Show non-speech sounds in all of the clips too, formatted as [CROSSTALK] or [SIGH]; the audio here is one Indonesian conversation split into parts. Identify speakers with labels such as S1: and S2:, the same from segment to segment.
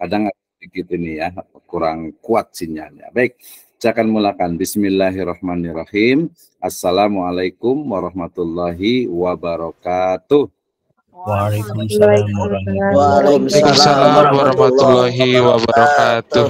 S1: kadang sedikit ini ya kurang kuat sinyalnya. Baik, saya akan mulakan. Bismillahirrahmanirrahim. Assalamualaikum warahmatullahi wabarakatuh. Waalaikumsalam warahmatullahi wabarakatuh.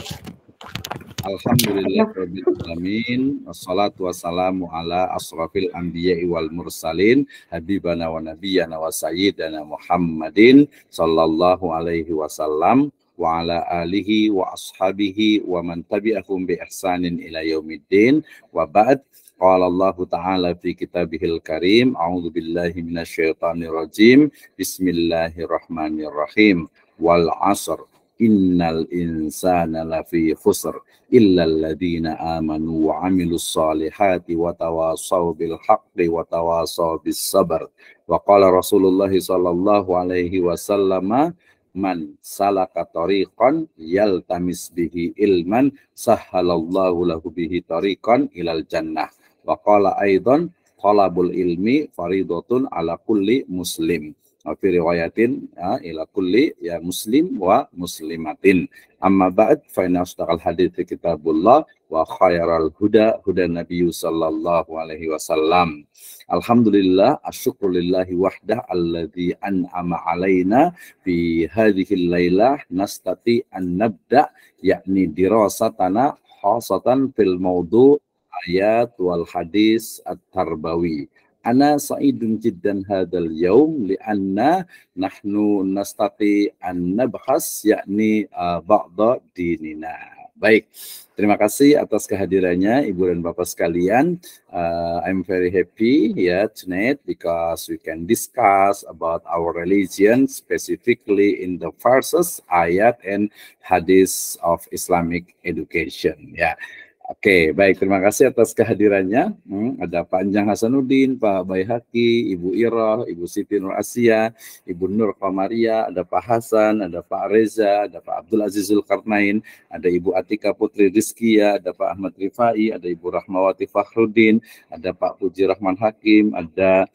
S1: Alhamdulillahirrahmanirrahim Assalatu wassalamu ala asrafil anbiya'i wal mursalin Habibana wa nabiyana wa sayyidana Muhammadin Sallallahu alaihi wasallam وعلى آله وأصحابه ومن تبعهم بإحسان إلى يوم الدين وبعد قال الله تعالى في كتابه الكريم أعوذ بالله من الشيطان الرجيم بسم الله الرحمن الرحيم والعصر إن الإنسان لفي خسر إلا الذين آمنوا وعملوا الصالحات وتواصوا بالحق وتواصوا بالصبر وقال رسول الله صلى الله عليه وسلم man salaka tariqan yaltamis bihi ilman sahhalallahu lahu bihi tariqan ilal jannah wa qala aidan talabul ilmi faridotun ala kulli muslim fi riwayatin ya, ila kulli ya muslim wa muslimatin amma ba'd fa inna asdaqal hadits kitabullah wa khairal huda huda nabi sallallahu alaihi wasallam alhamdulillah asyukrulillahi wahdah alladhi an'ama alaina fi hadhihi lailah nastati an nabda yakni dirasatana khasatan fil maudu ayat wal hadis at-tarbawi Ana sa'idun jiddan hadal yaum li'anna nahnu nastati an nabhas yakni uh, ba'da dinina. Baik, terima kasih atas kehadirannya Ibu dan Bapak sekalian. Uh, I'm very happy ya yeah, tonight because we can discuss about our religion specifically in the verses, ayat and hadis of Islamic education. Ya. Yeah. Oke, baik. Terima kasih atas kehadirannya. Hmm, ada Pak Anjang Hasanuddin, Pak Bayhaki Ibu Iroh, Ibu Siti Nur Asia, Ibu Nur Komaria, ada Pak Hasan, ada Pak Reza, ada Pak Abdul Azizul Karnain, ada Ibu Atika Putri Rizkia, ada Pak Ahmad Rifai, ada Ibu Rahmawati Fakhruddin, ada Pak Puji Rahman Hakim, ada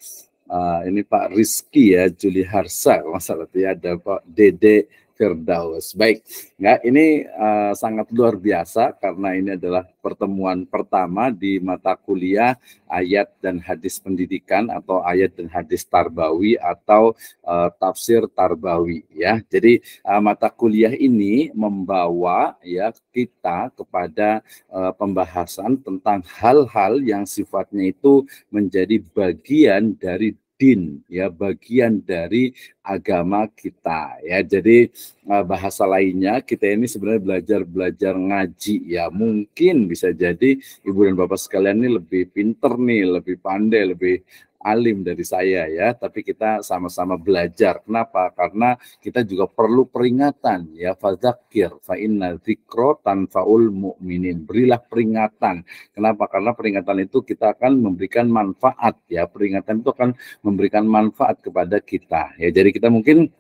S1: uh, ini Pak Rizki ya, Juli Harsa, masalah ya, ada Pak Dede Firdaus. Baik, ya ini uh, sangat luar biasa karena ini adalah pertemuan pertama di mata kuliah ayat dan hadis pendidikan atau ayat dan hadis tarbawi atau uh, tafsir tarbawi ya. Jadi uh, mata kuliah ini membawa ya kita kepada uh, pembahasan tentang hal-hal yang sifatnya itu menjadi bagian dari din ya bagian dari agama kita ya jadi eh, bahasa lainnya kita ini sebenarnya belajar belajar ngaji ya mungkin bisa jadi ibu dan bapak sekalian ini lebih pinter nih lebih pandai lebih alim dari saya ya, tapi kita sama-sama belajar. Kenapa? Karena kita juga perlu peringatan ya fadzakir fa inna dzikra tanfaul mu'minin. Berilah peringatan. Kenapa? Karena peringatan itu kita akan memberikan manfaat ya. Peringatan itu akan memberikan manfaat kepada kita. Ya, jadi kita mungkin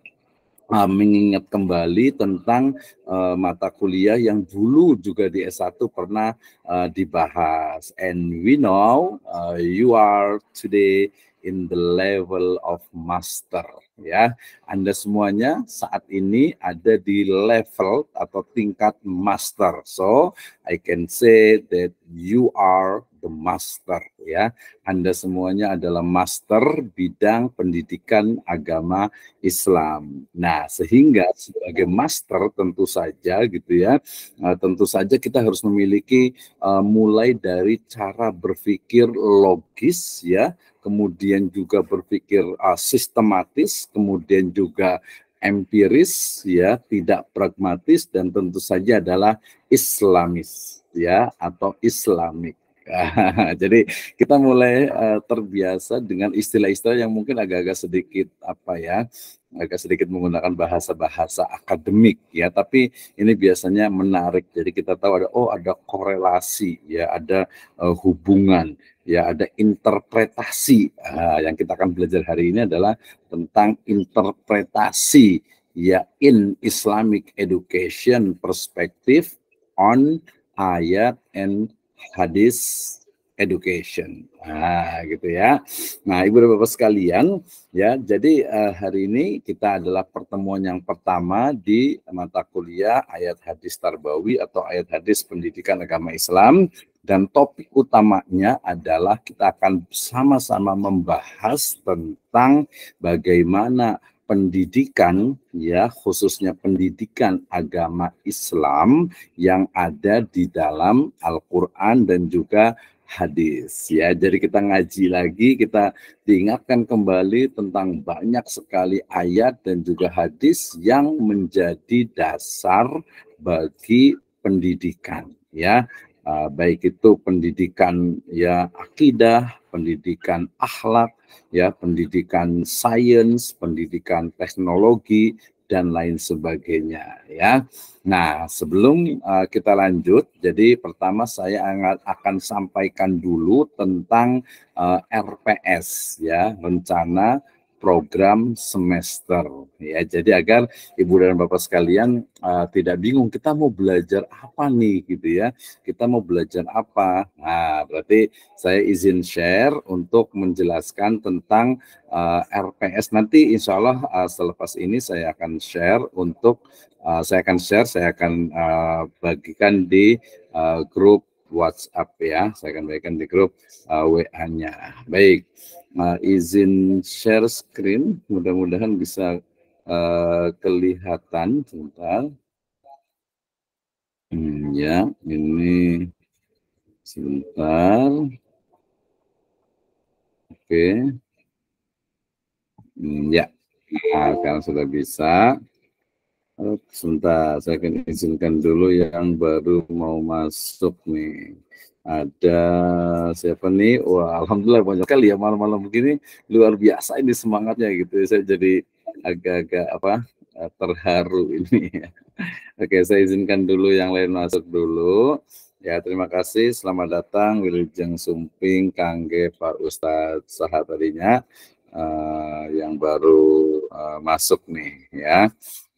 S1: uh, mengingat kembali tentang uh, mata kuliah yang dulu juga di S1 pernah uh, dibahas. And we know uh, you are today in the level of master ya. Anda semuanya saat ini ada di level atau tingkat master. So I can say that you are the master ya. Anda semuanya adalah master bidang pendidikan agama Islam. Nah, sehingga sebagai master tentu saja gitu ya, eh, tentu saja kita harus memiliki uh, mulai dari cara berpikir logis ya, kemudian juga berpikir uh, sistematis, kemudian juga empiris ya, tidak pragmatis dan tentu saja adalah islamis ya atau islamik [LAUGHS] Jadi kita mulai uh, terbiasa dengan istilah-istilah yang mungkin agak-agak sedikit apa ya, agak sedikit menggunakan bahasa-bahasa akademik ya, tapi ini biasanya menarik. Jadi kita tahu ada oh ada korelasi ya, ada uh, hubungan ya, ada interpretasi. Uh, yang kita akan belajar hari ini adalah tentang interpretasi ya in Islamic education perspective on ayat and hadis education. Nah, gitu ya. Nah, Ibu dan Bapak sekalian, ya. Jadi uh, hari ini kita adalah pertemuan yang pertama di mata kuliah ayat hadis tarbawi atau ayat hadis pendidikan agama Islam dan topik utamanya adalah kita akan sama-sama membahas tentang bagaimana pendidikan ya khususnya pendidikan agama Islam yang ada di dalam Al-Qur'an dan juga hadis ya. Jadi kita ngaji lagi, kita diingatkan kembali tentang banyak sekali ayat dan juga hadis yang menjadi dasar bagi pendidikan ya uh, baik itu pendidikan ya akidah, pendidikan akhlak, ya pendidikan sains, pendidikan teknologi dan lain sebagainya ya. Nah, sebelum uh, kita lanjut, jadi pertama saya akan sampaikan dulu tentang uh, ah, RPS ya, rencana program semester ya. Jadi agar ibu dan bapak sekalian uh, tidak bingung kita mau belajar apa nih gitu ya. Kita mau belajar apa? Nah, berarti saya izin share untuk menjelaskan tentang uh, eh, RPS nanti insya Allah uh, selepas ini saya akan share untuk uh, saya akan share saya akan uh, bagikan di uh, grup WhatsApp ya. Saya akan bagikan di grup uh, WA-nya. Baik uh, izin share screen. Mudah-mudahan bisa uh, kelihatan. Sebentar. Hmm, ya, ini sebentar. Oke. Hmm, ya, nah, sekarang sudah bisa. Eh, sebentar, saya akan izinkan dulu yang baru mau masuk nih ada siapa nih? Wah, alhamdulillah banyak sekali ya malam-malam begini luar biasa ini semangatnya gitu. Saya jadi agak-agak apa eh, terharu [LAUGHS] ini. Oke, saya izinkan dulu yang lain masuk dulu. Ya, terima kasih. Selamat datang Wilujeng Sumping, Kangge, Pak Ustadz Sahat tadinya uh, yang baru uh, masuk nih ya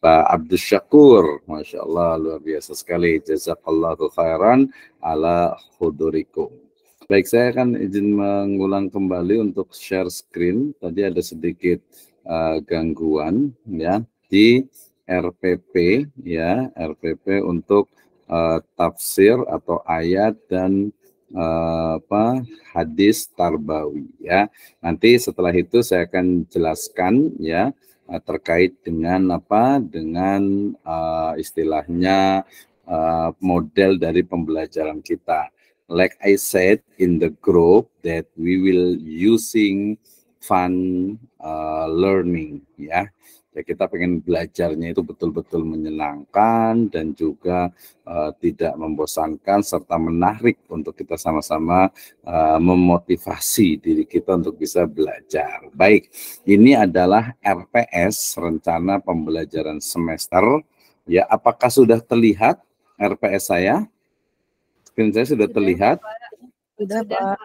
S1: Pak Abdus Syakur Masya Allah luar biasa sekali Jazakallahu khairan ala khuduriku. Baik saya akan izin mengulang kembali untuk share screen tadi ada sedikit uh, gangguan ya di RPP ya RPP untuk uh, tafsir atau ayat dan Eh, apa hadis Tarbawi ya. Nanti setelah itu saya akan jelaskan ya eh, terkait dengan apa dengan uh, istilahnya uh, model dari pembelajaran kita. Like I said in the group that we will using fun uh, learning ya ya kita pengen belajarnya itu betul-betul menyenangkan dan juga uh, tidak membosankan serta menarik untuk kita sama-sama uh, memotivasi diri kita untuk bisa belajar. Baik, ini adalah RPS rencana pembelajaran semester. Ya, apakah sudah terlihat RPS saya? Screen saya sudah terlihat. Sudah, Pak.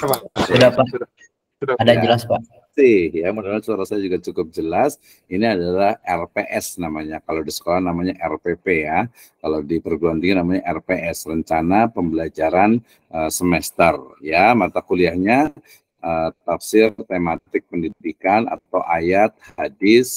S1: Sudah, Pak. Sudah, Pak. Sudah, Pak. Sudah ada ya. jelas Pak. Sih, ya mudah-mudahan suara saya juga cukup jelas. Ini adalah RPS namanya. Kalau di sekolah namanya RPP ya. Kalau di perguruan tinggi namanya RPS, rencana pembelajaran uh, semester ya. Mata kuliahnya uh, tafsir tematik pendidikan atau ayat hadis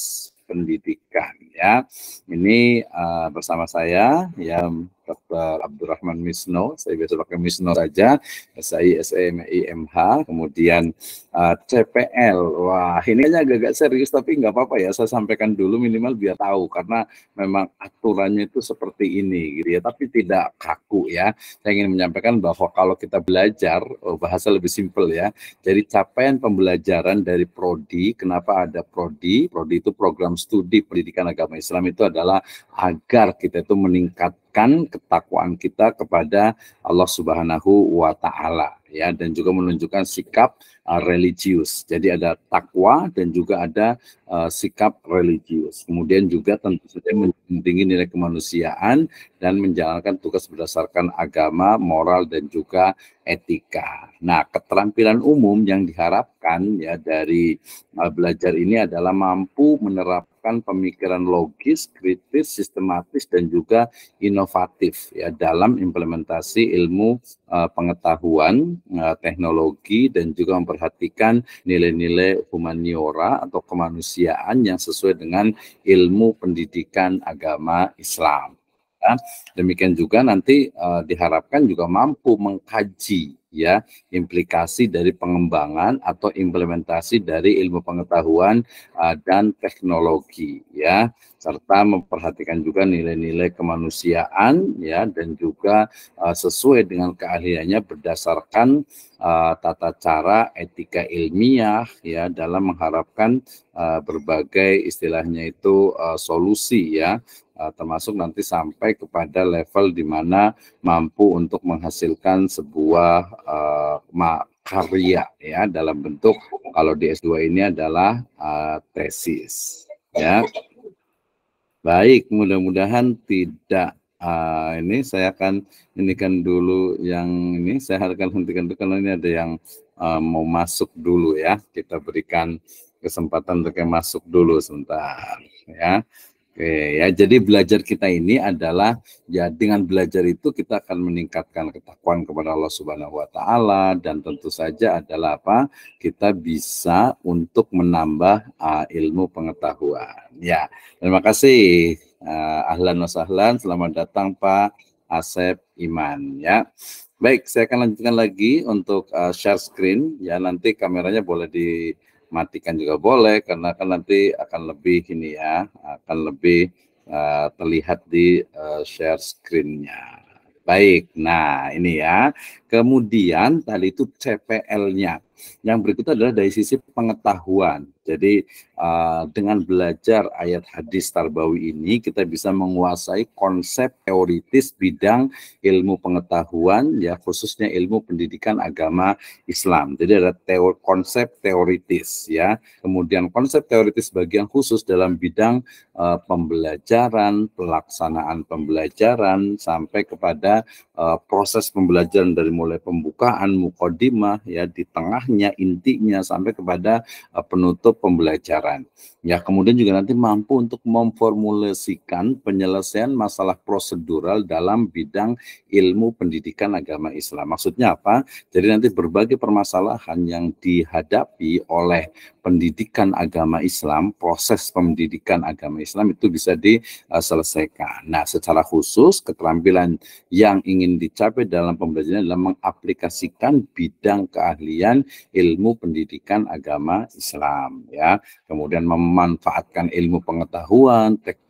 S1: pendidikan ya. Ini uh, bersama saya ya Dr. Eh, Abdurrahman Misno, saya biasa pakai Misno saja, M MH, kemudian uh, eh, CPL. Wah, ini hanya agak-agak serius, tapi nggak apa-apa ya, saya sampaikan dulu minimal biar tahu, karena memang aturannya itu seperti ini, gitu ya, tapi tidak kaku ya. Saya ingin menyampaikan bahwa kalau kita belajar, oh, bahasa lebih simpel ya, jadi capaian pembelajaran dari Prodi, kenapa ada Prodi? Prodi itu program studi pendidikan agama Islam itu adalah agar kita itu meningkat menunjukkan ketakwaan kita kepada Allah Subhanahu wa taala ya dan juga menunjukkan sikap Uh, religius. Jadi ada takwa dan juga ada uh, sikap religius. Kemudian juga tentu saja mendingin nilai kemanusiaan dan menjalankan tugas berdasarkan agama, moral dan juga etika. Nah, keterampilan umum yang diharapkan ya dari uh, belajar ini adalah mampu menerapkan pemikiran logis, kritis, sistematis dan juga inovatif ya dalam implementasi ilmu uh, pengetahuan, uh, teknologi dan juga memper memperhatikan nilai-nilai humaniora atau kemanusiaan yang sesuai dengan ilmu pendidikan agama Islam. Ya. Demikian juga nanti uh, diharapkan juga mampu mengkaji ya implikasi dari pengembangan atau implementasi dari ilmu pengetahuan uh, dan teknologi ya serta memperhatikan juga nilai-nilai kemanusiaan ya dan juga uh, sesuai dengan keahliannya berdasarkan uh, tata cara etika ilmiah ya dalam mengharapkan uh, berbagai istilahnya itu uh, solusi ya termasuk nanti sampai kepada level di mana mampu untuk menghasilkan sebuah uh, karya ya dalam bentuk kalau di S2 ini adalah uh, tesis ya Baik, mudah-mudahan tidak uh, ini saya akan ini kan dulu yang ini saya akan hentikan dulu karena ini ada yang uh, mau masuk dulu ya. Kita berikan kesempatan untuk yang masuk dulu sebentar ya. Oke, ya jadi belajar kita ini adalah ya dengan belajar itu kita akan meningkatkan ketakuan kepada Allah Subhanahu wa taala dan tentu saja adalah apa? Kita bisa untuk menambah uh, ilmu pengetahuan. Ya. Terima kasih. Uh, ahlan wa sahlan, selamat datang Pak Asep Iman ya. Baik, saya akan lanjutkan lagi untuk uh, share screen ya nanti kameranya boleh di matikan juga boleh karena kan nanti akan lebih ini ya akan lebih uh, terlihat di uh, share screennya baik nah ini ya kemudian tadi itu CPL-nya yang berikutnya adalah dari sisi pengetahuan. Jadi uh, dengan belajar ayat hadis Tarbawi ini kita bisa menguasai konsep teoritis bidang ilmu pengetahuan ya khususnya ilmu pendidikan agama Islam. Jadi ada teori, konsep teoritis ya. Kemudian konsep teoritis bagian khusus dalam bidang uh, pembelajaran, pelaksanaan pembelajaran sampai kepada uh, proses pembelajaran dari mulai pembukaan mukodimah ya di tengah tengahnya intinya sampai kepada uh, penutup pembelajaran. Ya, kemudian juga nanti mampu untuk memformulasikan penyelesaian masalah prosedural dalam bidang ilmu pendidikan agama Islam. Maksudnya apa? Jadi nanti berbagai permasalahan yang dihadapi oleh pendidikan agama Islam, proses pendidikan agama Islam itu bisa diselesaikan. Uh, nah, secara khusus keterampilan yang ingin dicapai dalam pembelajaran adalah mengaplikasikan bidang keahlian ilmu pendidikan agama Islam ya kemudian memanfaatkan ilmu pengetahuan teknologi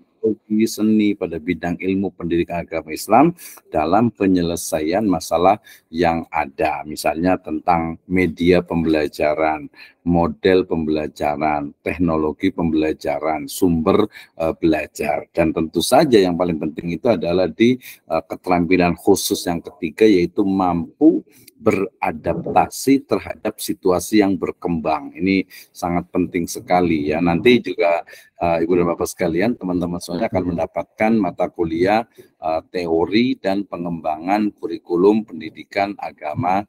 S1: seni pada bidang ilmu pendidikan agama Islam dalam penyelesaian masalah yang ada misalnya tentang media pembelajaran model pembelajaran, teknologi pembelajaran, sumber uh, belajar. Dan tentu saja yang paling penting itu adalah di uh, keterampilan khusus yang ketiga yaitu mampu beradaptasi terhadap situasi yang berkembang. Ini sangat penting sekali ya. Nanti juga uh, Ibu dan Bapak sekalian, teman-teman semuanya akan mm-hmm. mendapatkan mata kuliah uh, teori dan pengembangan kurikulum pendidikan agama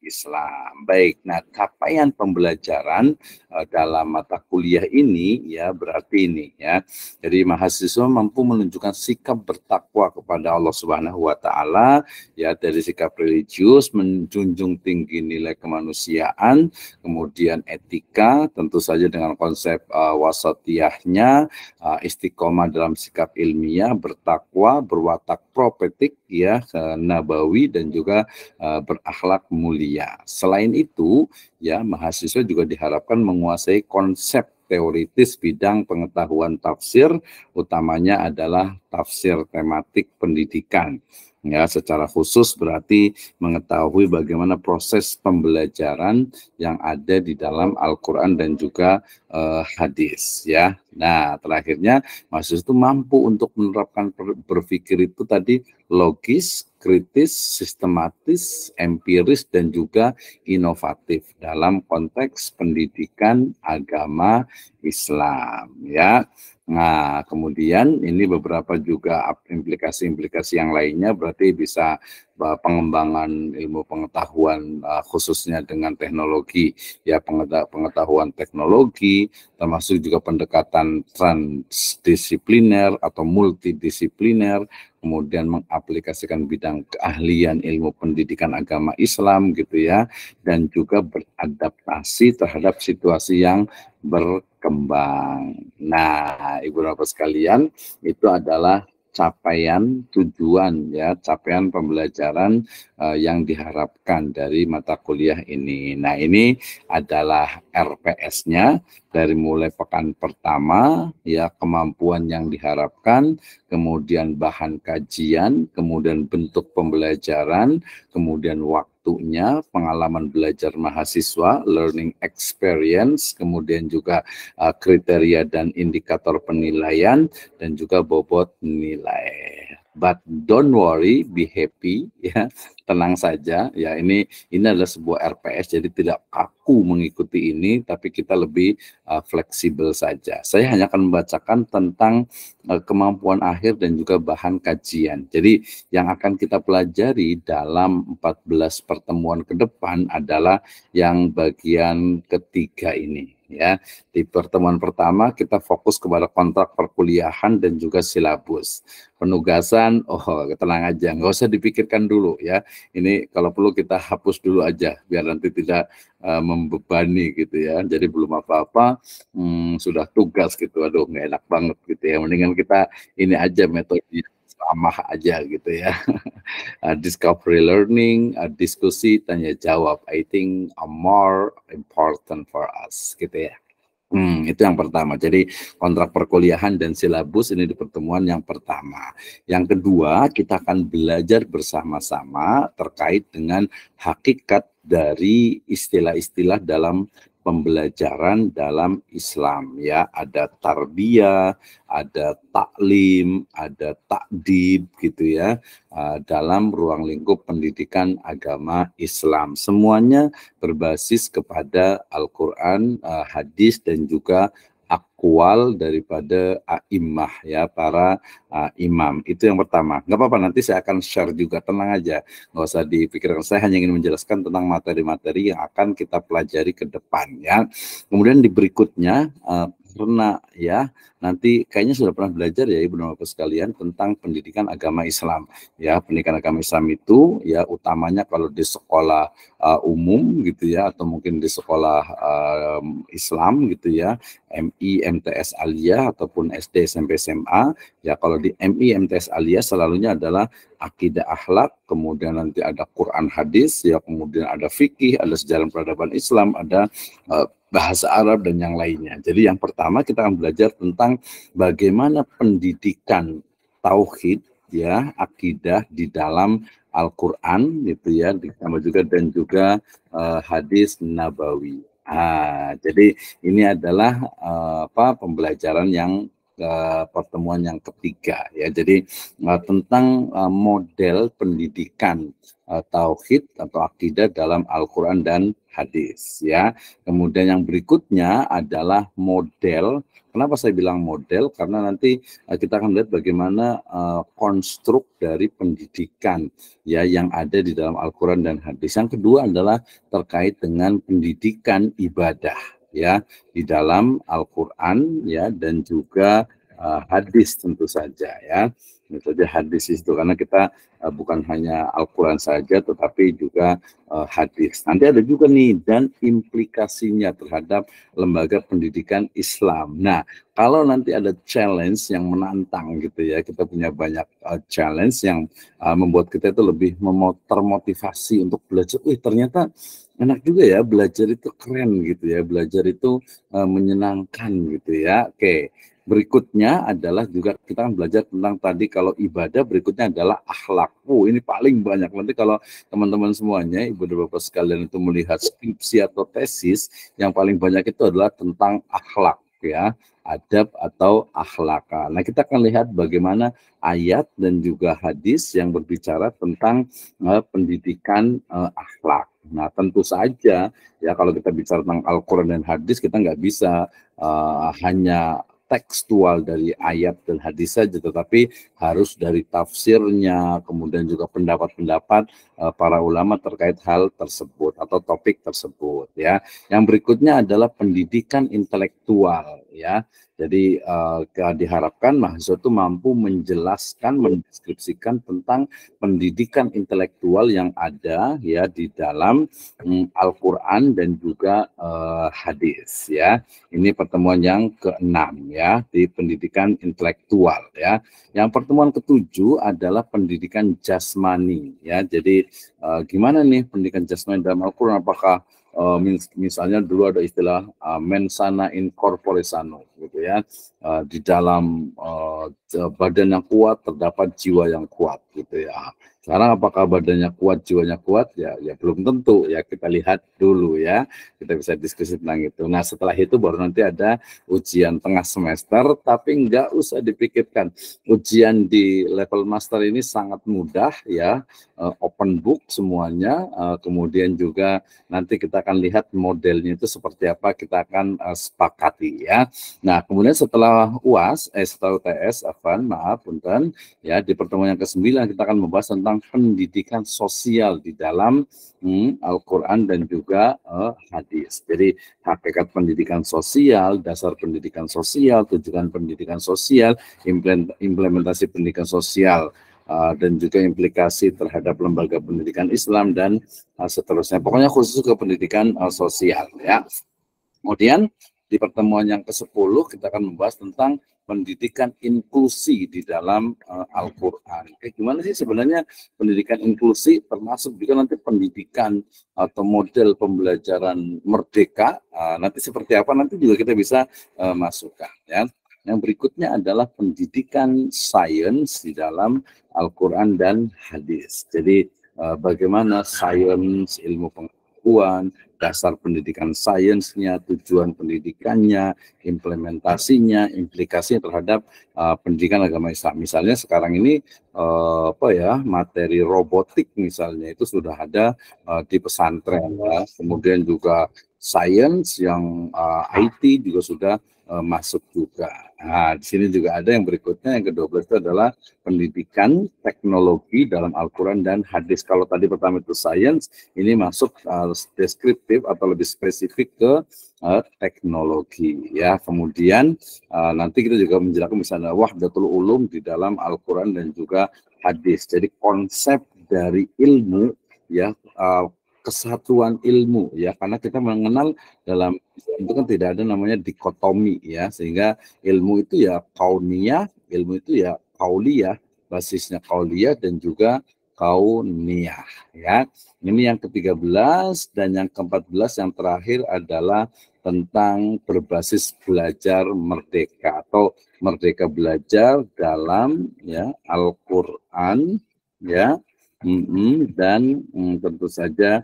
S1: Islam. Baik, nah capaian pembelajaran uh, dalam mata kuliah ini ya berarti ini ya. Jadi mahasiswa mampu menunjukkan sikap bertakwa kepada Allah Subhanahu wa taala ya dari sikap religius menjunjung tinggi nilai kemanusiaan, kemudian etika tentu saja dengan konsep uh, wasatiyahnya, uh, istiqomah dalam sikap ilmiah, bertakwa, berwatak profetik ya ke nabawi dan juga uh, berakhlak mulia. Selain itu, ya mahasiswa juga diharapkan menguasai konsep teoritis bidang pengetahuan tafsir, utamanya adalah tafsir tematik pendidikan. Ya, secara khusus berarti mengetahui bagaimana proses pembelajaran yang ada di dalam Al-Qur'an dan juga eh, hadis ya. Nah, terakhirnya mahasiswa itu mampu untuk menerapkan berpikir itu tadi logis, kritis, sistematis, empiris, dan juga inovatif dalam konteks pendidikan agama Islam. Ya, Nah, kemudian ini beberapa juga implikasi-implikasi yang lainnya berarti bisa pengembangan ilmu pengetahuan ah, khususnya dengan teknologi ya pengetahuan teknologi termasuk juga pendekatan transdisipliner atau multidisipliner kemudian mengaplikasikan bidang keahlian ilmu pendidikan agama Islam gitu ya dan juga beradaptasi terhadap situasi yang ber berkembang. Nah, Ibu Bapak sekalian, itu adalah capaian tujuan ya capaian pembelajaran uh, yang diharapkan dari mata kuliah ini. Nah ini adalah RPS-nya dari mulai pekan pertama ya kemampuan yang diharapkan, kemudian bahan kajian, kemudian bentuk pembelajaran, kemudian waktu satunya pengalaman belajar mahasiswa, learning experience, kemudian juga uh, kriteria dan indikator penilaian dan juga bobot nilai but don't worry, be happy, ya tenang saja. Ya ini ini adalah sebuah RPS, jadi tidak kaku mengikuti ini, tapi kita lebih uh, fleksibel saja. Saya hanya akan membacakan tentang uh, kemampuan akhir dan juga bahan kajian. Jadi yang akan kita pelajari dalam 14 pertemuan ke depan adalah yang bagian ketiga ini ya. Di pertemuan pertama kita fokus kepada kontrak perkuliahan dan juga silabus. Penugasan, oh tenang aja, nggak usah dipikirkan dulu ya. Ini kalau perlu kita hapus dulu aja biar nanti tidak uh, membebani gitu ya. Jadi belum apa-apa hmm, sudah tugas gitu. Aduh nggak enak banget gitu ya. Mendingan kita ini aja metode ramah aja gitu ya. uh, [LAUGHS] discovery learning, uh, diskusi tanya jawab, I think are more important for us gitu ya. Hmm, itu yang pertama. Jadi kontrak perkuliahan dan silabus ini di pertemuan yang pertama. Yang kedua, kita akan belajar bersama-sama terkait dengan hakikat dari istilah-istilah dalam pembelajaran dalam Islam ya ada tarbiyah, ada taklim, ada takdib gitu ya e, dalam ruang lingkup pendidikan agama Islam. Semuanya berbasis kepada Al-Qur'an, e, hadis dan juga kual daripada imah ya para uh, imam itu yang pertama nggak apa-apa nanti saya akan share juga tenang aja nggak usah dipikirkan saya hanya ingin menjelaskan tentang materi-materi yang akan kita pelajari ke depan ya kemudian di berikutnya uh, karena ya. Nanti kayaknya sudah pernah belajar ya Ibu dan Bapak sekalian tentang pendidikan agama Islam. Ya, pendidikan agama Islam itu ya utamanya kalau di sekolah uh, umum gitu ya atau mungkin di sekolah uh, Islam gitu ya, MI, MTS Aliyah ataupun SD, SMP, SMA. Ya, kalau di MI, MTS Aliyah selalunya adalah akidah akhlak, kemudian nanti ada Quran hadis, ya kemudian ada fikih, ada sejarah peradaban Islam, ada uh, bahasa Arab dan yang lainnya. Jadi yang pertama kita akan belajar tentang bagaimana pendidikan tauhid ya akidah di dalam Al-Qur'an gitu ya ditambah juga dan juga uh, hadis nabawi. Ah, jadi ini adalah uh, apa pembelajaran yang Eh, pertemuan yang ketiga ya. Jadi eh, tentang eh, model pendidikan tauhid atau akidah dalam Al-Qur'an dan hadis ya. Kemudian yang berikutnya adalah model. Kenapa saya bilang model? Karena nanti kita akan lihat bagaimana konstruk dari pendidikan ya yang ada di dalam Al-Qur'an dan hadis. Yang kedua adalah terkait dengan pendidikan ibadah ya di dalam Al-Qur'an ya dan juga uh, hadis tentu saja ya ini saja hadis itu karena kita uh, bukan hanya Al-Quran saja tetapi juga uh, eh, hadis. Nanti ada juga nih dan implikasinya terhadap lembaga pendidikan Islam. Nah, kalau nanti ada challenge yang menantang gitu ya, kita punya banyak uh, challenge yang uh, membuat kita itu lebih termotivasi untuk belajar. Wih, ternyata enak juga ya belajar itu keren gitu ya, belajar itu uh, menyenangkan gitu ya. Oke. Okay Berikutnya adalah juga kita akan belajar tentang tadi kalau ibadah berikutnya adalah akhlak. Oh, ini paling banyak. Nanti kalau teman-teman semuanya, ibu dan bapak sekalian itu melihat skripsi atau tesis, yang paling banyak itu adalah tentang akhlak ya adab atau akhlaka. Nah, nah, kita akan lihat bagaimana ayat dan juga hadis yang berbicara tentang uh, pendidikan uh, akhlak. Nah, tentu saja ya kalau kita bicara tentang Al-Qur'an dan hadis kita nggak bisa uh, hanya tekstual dari ayat dan hadis saja, tetapi harus dari tafsirnya, kemudian juga pendapat-pendapat eh, para ulama terkait hal tersebut atau topik tersebut. Ya, yang berikutnya adalah pendidikan intelektual ya. Jadi uh, diharapkan mahasiswa itu mampu menjelaskan, mendeskripsikan tentang pendidikan intelektual yang ada ya di dalam um, Al-Qur'an dan juga uh, hadis ya. Ini pertemuan yang keenam ya di pendidikan intelektual ya. Yang pertemuan ketujuh adalah pendidikan jasmani ya. Jadi uh, gimana nih pendidikan jasmani dalam Al-Qur'an apakah uh, misalnya dulu ada istilah uh, mensana in corpore sano gitu ya uh, di dalam uh, badan yang kuat terdapat jiwa yang kuat gitu ya sekarang apakah badannya kuat, jiwanya kuat? Ya, ya belum tentu. Ya kita lihat dulu ya. Kita bisa diskusi tentang itu. Nah setelah itu baru nanti ada ujian tengah semester, tapi nggak usah dipikirkan. Ujian di level master ini sangat mudah ya, eh, open book semuanya. Eh, kemudian juga nanti kita akan lihat modelnya itu seperti apa. Kita akan eh, sepakati ya. Nah kemudian setelah UAS, eh setelah UTS, Afan, maaf, punten, ya di pertemuan yang ke-9 kita akan membahas tentang tentang pendidikan sosial di dalam hmm, Al-Quran dan juga uh, hadis. Jadi hakikat pendidikan sosial, dasar pendidikan sosial, tujuan pendidikan sosial, implementasi pendidikan sosial, uh, dan juga implikasi terhadap lembaga pendidikan Islam dan uh, seterusnya. Pokoknya khusus ke pendidikan uh, sosial ya. Kemudian di pertemuan yang ke-10 kita akan membahas tentang pendidikan inklusi di dalam uh, Al-Quran. Eh, gimana sih sebenarnya pendidikan inklusi termasuk juga nanti pendidikan atau model pembelajaran merdeka, uh, nanti seperti apa nanti juga kita bisa uh, masukkan. Ya. Yang berikutnya adalah pendidikan sains di dalam Al-Quran dan hadis. Jadi uh, bagaimana sains, ilmu pengetahuan, dasar pendidikan sainsnya, tujuan pendidikannya, implementasinya, implikasi terhadap uh, pendidikan agama Islam. Misalnya sekarang ini uh, apa ya materi robotik misalnya itu sudah ada uh, di pesantren, ya. kemudian juga sains yang uh, IT juga sudah uh, masuk juga. Nah, di sini juga ada yang berikutnya yang ke-12 itu adalah pendidikan teknologi dalam Al-Qur'an dan hadis. Kalau tadi pertama itu sains, ini masuk uh, deskriptif atau lebih spesifik ke uh, teknologi ya. Kemudian uh, nanti kita juga menjelaskan misalnya wahdatul ulum di dalam Al-Qur'an dan juga hadis. Jadi konsep dari ilmu ya uh, kesatuan ilmu ya karena kita mengenal dalam itu kan tidak ada namanya dikotomi ya sehingga ilmu itu ya kaunia ilmu itu ya kaulia basisnya kaulia dan juga kaunia ya ini yang ke-13 dan yang ke-14 yang terakhir adalah tentang berbasis belajar merdeka atau merdeka belajar dalam ya Al-Qur'an ya mm -hmm. dan mm, tentu saja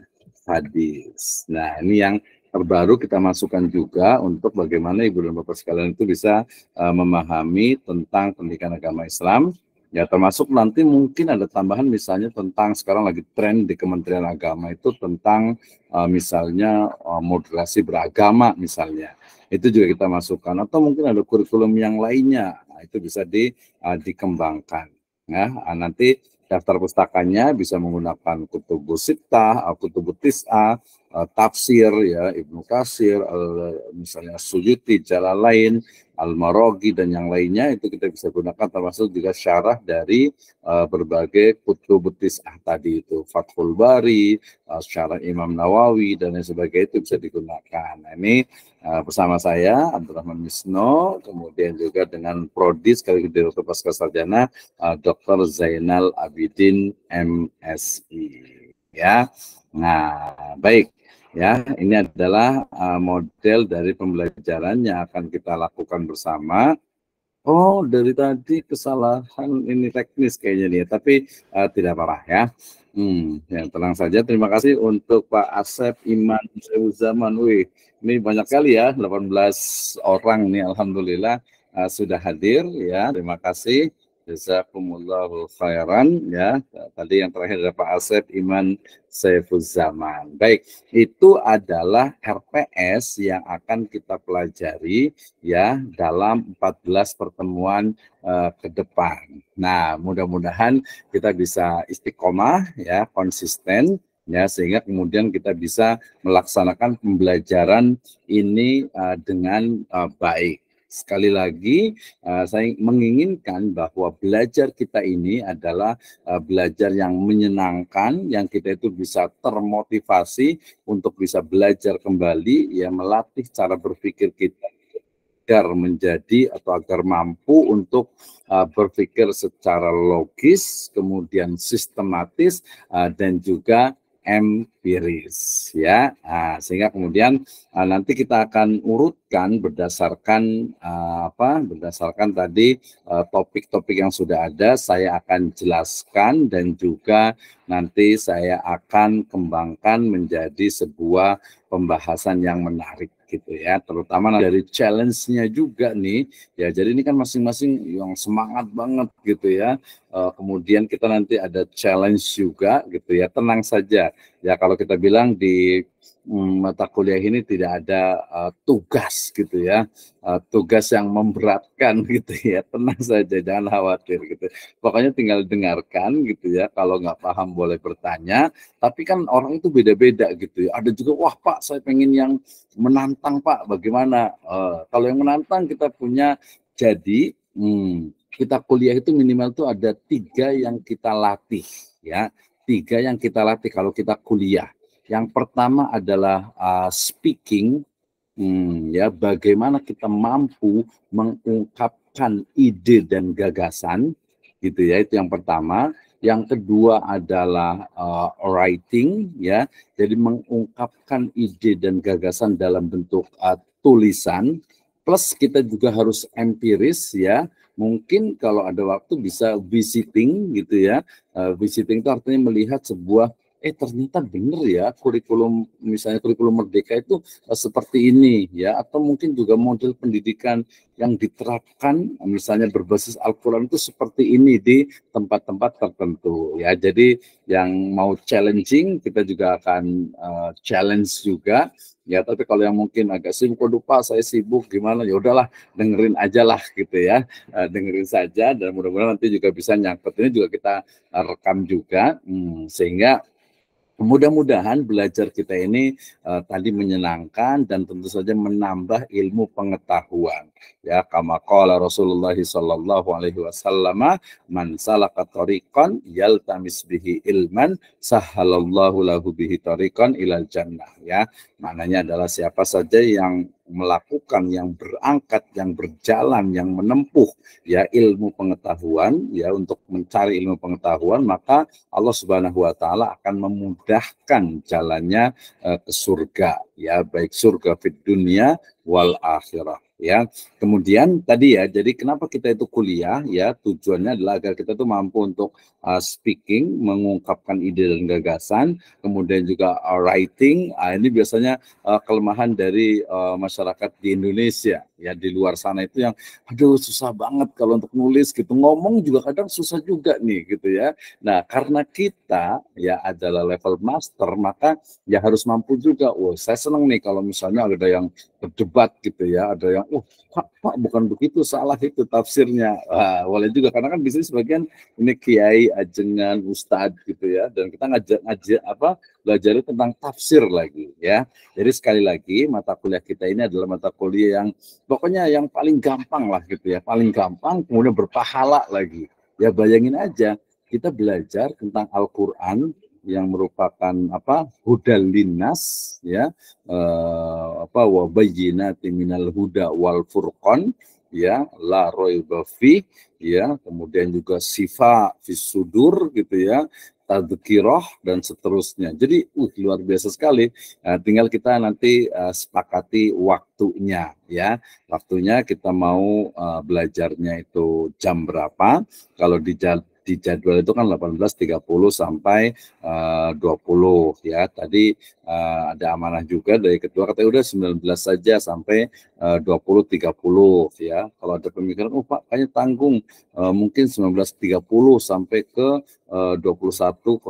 S1: hadis. Nah, ini yang terbaru kita masukkan juga untuk bagaimana Ibu dan Bapak sekalian itu bisa uh, memahami tentang pendidikan agama Islam. Ya, termasuk nanti mungkin ada tambahan misalnya tentang sekarang lagi tren di Kementerian Agama itu tentang uh, misalnya uh, moderasi beragama misalnya. Itu juga kita masukkan atau mungkin ada kurikulum yang lainnya. Nah, itu bisa di uh, dikembangkan. Ya, nah, nanti daftar pustakanya bisa menggunakan kutubus sitah, kutubus tis'ah, uh, tafsir ya Ibnu Kasir, al, misalnya Suyuti, lain, Al-Marogi dan yang lainnya itu kita bisa gunakan termasuk juga syarah dari uh, berbagai kutubutis ah tadi itu Fathul Bari, uh, syarah Imam Nawawi dan lain sebagainya itu bisa digunakan. Nah, ini uh, bersama saya Abdurrahman Misno, kemudian juga dengan Prodi ini Direktur Pasca Sarjana uh, Dr. Zainal Abidin MSI ya. Nah, baik. Ya, ini adalah uh, model dari pembelajaran yang akan kita lakukan bersama. Oh, dari tadi kesalahan ini teknis kayaknya nih, ya, tapi uh, tidak apa-apa ya. Hmm, ya tenang saja. Terima kasih untuk Pak Asep Iman Zaman. Wih, ini banyak kali ya, 18 orang nih alhamdulillah uh, sudah hadir ya. Terima kasih. Jazakumullahu khairan ya. Tadi yang terakhir ada Pak Asep Iman Saifuz Zaman. Baik, itu adalah RPS yang akan kita pelajari ya dalam 14 pertemuan uh, ke depan. Nah, mudah-mudahan kita bisa istiqomah ya, konsisten ya sehingga kemudian kita bisa melaksanakan pembelajaran ini uh, dengan uh, baik Sekali lagi, uh, saya menginginkan bahwa belajar kita ini adalah uh, belajar yang menyenangkan, yang kita itu bisa termotivasi untuk bisa belajar kembali, ya melatih cara berpikir kita agar menjadi atau agar mampu untuk uh, berpikir secara logis, kemudian sistematis uh, dan juga empiris ya nah, sehingga kemudian uh, nanti kita akan urut berdasarkan uh, apa? Berdasarkan tadi eh, topik-topik uh, yang sudah ada, saya akan jelaskan dan juga nanti saya akan kembangkan menjadi sebuah pembahasan yang menarik gitu ya terutama dari challenge-nya juga nih ya jadi ini kan masing-masing yang semangat banget gitu ya uh, kemudian kita nanti ada challenge juga gitu ya tenang saja ya kalau kita bilang di Hmm, mata kuliah ini tidak ada uh, tugas gitu ya uh, tugas yang memberatkan [LAUGHS] gitu ya tenang saja jangan khawatir gitu pokoknya tinggal dengarkan gitu ya kalau nggak paham boleh bertanya tapi kan orang itu beda-beda gitu ya ada juga wah pak saya pengen yang menantang pak bagaimana uh, kalau yang menantang kita punya jadi hmm, kita kuliah itu minimal tuh ada tiga yang kita latih ya tiga yang kita latih kalau kita kuliah yang pertama adalah uh, speaking, hmm, ya bagaimana kita mampu mengungkapkan ide dan gagasan, gitu ya itu yang pertama. Yang kedua adalah uh, writing, ya jadi mengungkapkan ide dan gagasan dalam bentuk uh, tulisan. Plus kita juga harus empiris, ya mungkin kalau ada waktu bisa visiting gitu ya. Uh, visiting itu artinya melihat sebuah eh ternyata benar ya kurikulum misalnya kurikulum merdeka itu uh, seperti ini ya atau mungkin juga model pendidikan yang diterapkan misalnya berbasis Al-Qur'an itu seperti ini di tempat-tempat tertentu ya. Jadi yang mau challenging kita juga akan uh, challenge juga ya tapi kalau yang mungkin agak sibuk lupa saya sibuk gimana ya udahlah dengerin aja lah gitu ya eh, dengerin saja dan mudah-mudahan nanti juga bisa nyangkut ini juga kita rekam juga hmm, sehingga Mudah-mudahan belajar kita ini uh, tadi menyenangkan dan tentu saja menambah ilmu pengetahuan ya kama qala Rasulullah sallallahu alaihi wasallam man salaka tariqan yaltamis bihi ilman sahhalallahu lahu bihi tariqan ilal jannah ya maknanya adalah siapa saja yang melakukan yang berangkat yang berjalan yang menempuh ya ilmu pengetahuan ya untuk mencari ilmu pengetahuan maka Allah Subhanahu wa taala akan memudahkan jalannya uh, ke surga ya baik surga di dunia wal akhirah ya. Kemudian tadi ya, jadi kenapa kita itu kuliah ya? Tujuannya adalah agar kita tuh mampu untuk uh, speaking, mengungkapkan ide dan gagasan, kemudian juga uh, writing. Uh, ini biasanya uh, kelemahan dari uh, masyarakat di Indonesia ya di luar sana itu yang aduh susah banget kalau untuk nulis gitu ngomong juga kadang susah juga nih gitu ya nah karena kita ya adalah level master maka ya harus mampu juga wah saya seneng nih kalau misalnya ada yang berdebat gitu ya ada yang oh pak, pak bukan begitu salah itu tafsirnya Wah, boleh juga karena kan bisnis sebagian ini kiai ajengan ustadz gitu ya dan kita ngajak ngajak apa belajar tentang tafsir lagi ya. Jadi sekali lagi mata kuliah kita ini adalah mata kuliah yang pokoknya yang paling gampang lah gitu ya, paling gampang kemudian berpahala lagi. Ya bayangin aja kita belajar tentang Al-Qur'an yang merupakan apa hudal linas ya eh, apa wabayyinati minal huda wal furqan ya la Roy ya kemudian juga sifa fisudur gitu ya tadkiroh dan seterusnya. Jadi uh, luar biasa sekali. nah, tinggal kita nanti uh, sepakati waktunya ya. Waktunya kita mau uh, belajarnya itu jam berapa? Kalau di di jadwal itu kan 18.30 sampai eh, uh, 20 ya. Tadi uh, ada amanah juga dari ketua katanya udah 19 saja sampai uh, 20 30 ya. Kalau ada pemikiran oh Pak kayaknya tanggung uh, mungkin 19.30 sampai ke uh, 21.00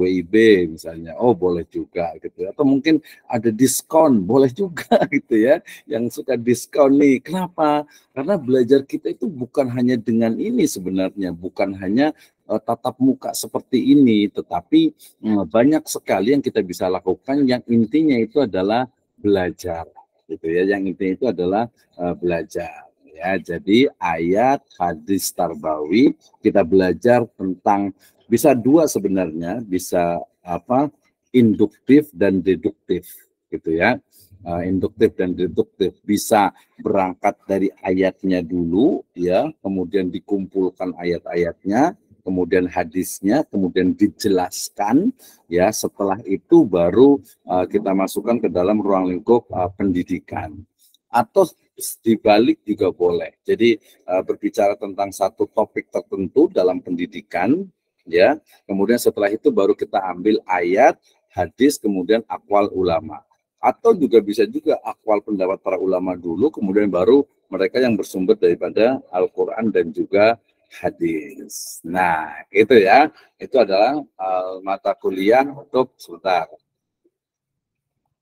S1: WIB misalnya. Oh boleh juga gitu. Ya. Atau mungkin ada diskon, boleh juga [LAUGHS] gitu ya. Yang suka diskon nih. Kenapa? Karena belajar kita itu bukan hanya dengan ini sebenarnya, bukan hanya uh, tatap muka seperti ini, tetapi uh, banyak sekali yang kita bisa lakukan yang intinya itu adalah belajar, gitu ya. Yang intinya itu adalah uh, belajar. Ya, jadi ayat hadis tarbawi kita belajar tentang bisa dua sebenarnya, bisa apa induktif dan deduktif, gitu ya uh, induktif dan deduktif bisa berangkat dari ayatnya dulu ya kemudian dikumpulkan ayat-ayatnya kemudian hadisnya, kemudian dijelaskan ya setelah itu baru uh, kita masukkan ke dalam ruang lingkup uh, pendidikan atau dibalik juga boleh. Jadi uh, berbicara tentang satu topik tertentu dalam pendidikan ya, kemudian setelah itu baru kita ambil ayat, hadis, kemudian akwal ulama atau juga bisa juga akwal pendapat para ulama dulu kemudian baru mereka yang bersumber daripada Al-Qur'an dan juga hadis. Nah, itu ya. Itu adalah uh, mata kuliah untuk sebentar.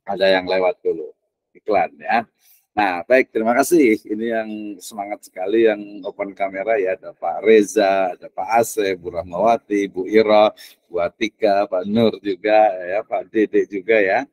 S1: Ada yang lewat dulu. Iklan ya. Nah, baik. Terima kasih. Ini yang semangat sekali yang open kamera ya. Ada Pak Reza, ada Pak Ace, Bu Rahmawati, Bu Ira, Bu Atika, Pak Nur juga, ya Pak Dede juga ya.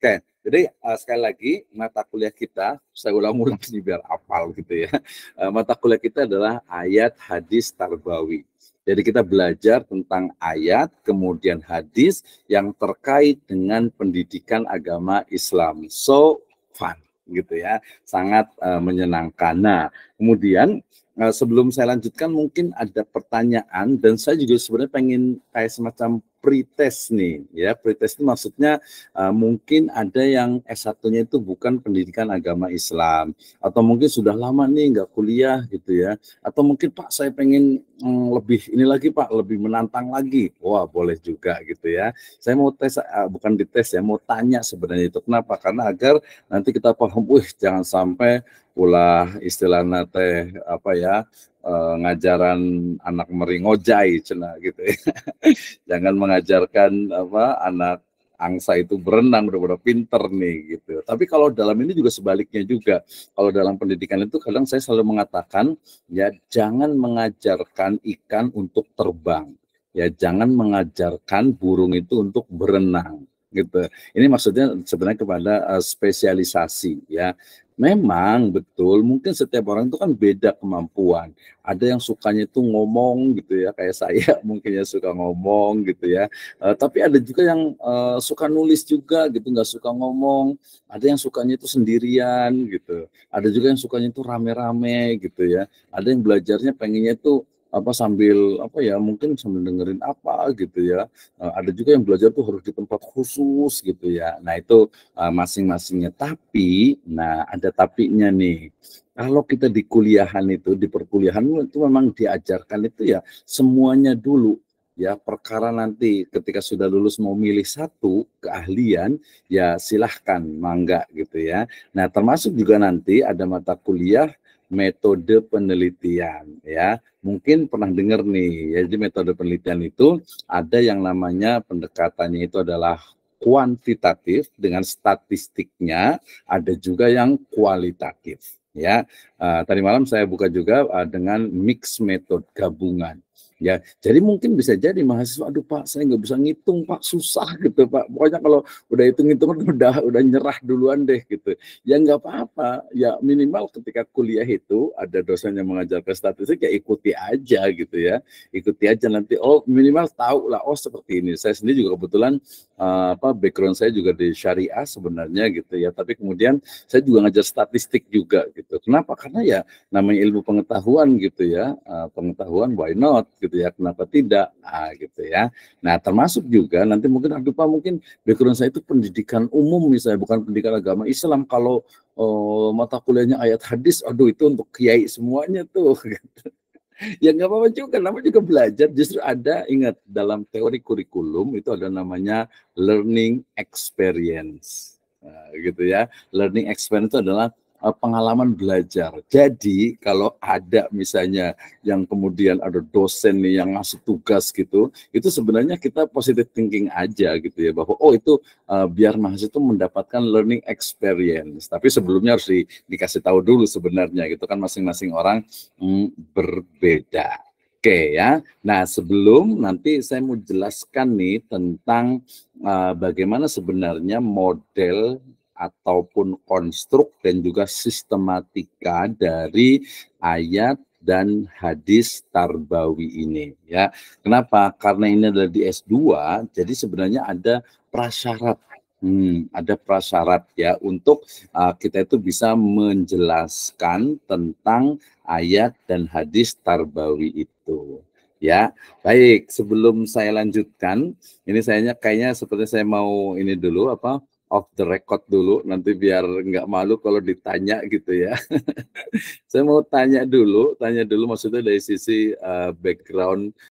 S1: Oke. Jadi uh, sekali lagi mata kuliah kita, saya ulang-ulang [LAUGHS] sih biar apal gitu ya. Uh, mata kuliah kita adalah ayat hadis tarbawi. Jadi kita belajar tentang ayat, kemudian hadis yang terkait dengan pendidikan agama Islam. So fun gitu ya, sangat uh, menyenangkan. Nah, kemudian uh, sebelum saya lanjutkan mungkin ada pertanyaan dan saya juga sebenarnya pengen kayak semacam pretest nih ya pretest itu maksudnya uh, mungkin ada yang S1-nya itu bukan pendidikan agama Islam atau mungkin sudah lama nih nggak kuliah gitu ya atau mungkin Pak saya pengen mm, lebih ini lagi Pak lebih menantang lagi wah boleh juga gitu ya saya mau tes uh, bukan dites ya mau tanya sebenarnya itu kenapa karena agar nanti kita paham wih jangan sampai ulah istilah nate apa ya uh, ngajaran anak meringojai cina gitu ya. [LAUGHS] Jangan mengajarkan apa anak angsa itu berenang berbeda pinter nih gitu. Tapi kalau dalam ini juga sebaliknya juga. Kalau dalam pendidikan itu kadang saya selalu mengatakan ya jangan mengajarkan ikan untuk terbang. Ya jangan mengajarkan burung itu untuk berenang gitu. Ini maksudnya sebenarnya kepada uh, spesialisasi ya. Memang betul, mungkin setiap orang itu kan beda kemampuan. Ada yang sukanya itu ngomong gitu ya, kayak saya [LAUGHS] mungkin ya suka ngomong gitu ya. Uh, tapi ada juga yang uh, suka nulis juga gitu, nggak suka ngomong. Ada yang sukanya itu sendirian gitu. Ada juga yang sukanya itu rame-rame gitu ya. Ada yang belajarnya pengennya itu apa sambil apa ya mungkin sambil dengerin apa gitu ya uh, ada juga yang belajar tuh harus di tempat khusus gitu ya nah itu uh, masing-masingnya tapi nah ada tapinya nih kalau kita di kuliahan itu di perkuliahan itu memang diajarkan itu ya semuanya dulu ya perkara nanti ketika sudah lulus mau milih satu keahlian ya silahkan mangga gitu ya nah termasuk juga nanti ada mata kuliah metode penelitian ya. Mungkin pernah dengar nih. Ya, jadi metode penelitian itu ada yang namanya pendekatannya itu adalah kuantitatif dengan statistiknya, ada juga yang kualitatif ya. Uh, tadi malam saya buka juga uh, dengan mix metode gabungan Ya, jadi mungkin bisa jadi mahasiswa, aduh Pak, saya nggak bisa ngitung Pak, susah [LAUGHS] gitu Pak. Pokoknya kalau udah hitung ngitung [LAUGHS] udah udah nyerah duluan deh gitu. Ya nggak apa-apa, ya minimal ketika kuliah itu ada dosen yang mengajarkan statistik ya ikuti aja gitu ya, ikuti aja nanti oh minimal tahu lah oh seperti ini. Saya sendiri juga kebetulan uh, apa background saya juga di syariah sebenarnya gitu ya, tapi kemudian saya juga ngajar statistik juga gitu. Kenapa? Karena ya namanya ilmu pengetahuan gitu ya, uh, pengetahuan why not gitu gitu ya kenapa tidak nah, gitu ya nah termasuk juga nanti mungkin aduh pak mungkin background saya itu pendidikan umum misalnya bukan pendidikan agama Islam kalau oh, mata kuliahnya ayat hadis aduh itu untuk kiai semuanya tuh [LAUGHS] gitu ya nggak apa-apa juga namanya juga belajar justru ada ingat dalam teori kurikulum itu ada namanya learning experience nah, gitu ya learning experience itu adalah Eh, pengalaman belajar. Jadi kalau ada misalnya yang kemudian ada dosen nih yang ngasih tugas gitu, itu sebenarnya kita positive thinking aja gitu ya bahwa oh itu uh, biar mahasiswa itu mendapatkan learning experience. Tapi hmm. sebelumnya harus di, dikasih tahu dulu sebenarnya gitu kan masing-masing orang mm, berbeda. Oke ya. Nah sebelum nanti saya mau jelaskan nih tentang uh, bagaimana sebenarnya model ataupun konstruk dan juga sistematika dari ayat dan hadis Tarbawi ini ya. Kenapa? Karena ini adalah di S2, jadi sebenarnya ada prasyarat Hmm, ada prasyarat ya untuk uh, kita itu bisa menjelaskan tentang ayat dan hadis Tarbawi itu. Ya, baik. Sebelum saya lanjutkan, ini sayanya kayaknya seperti saya mau ini dulu apa off the record dulu nanti biar nggak malu kalau ditanya gitu ya. [LAUGHS] Saya mau tanya dulu, tanya dulu maksudnya dari sisi uh, background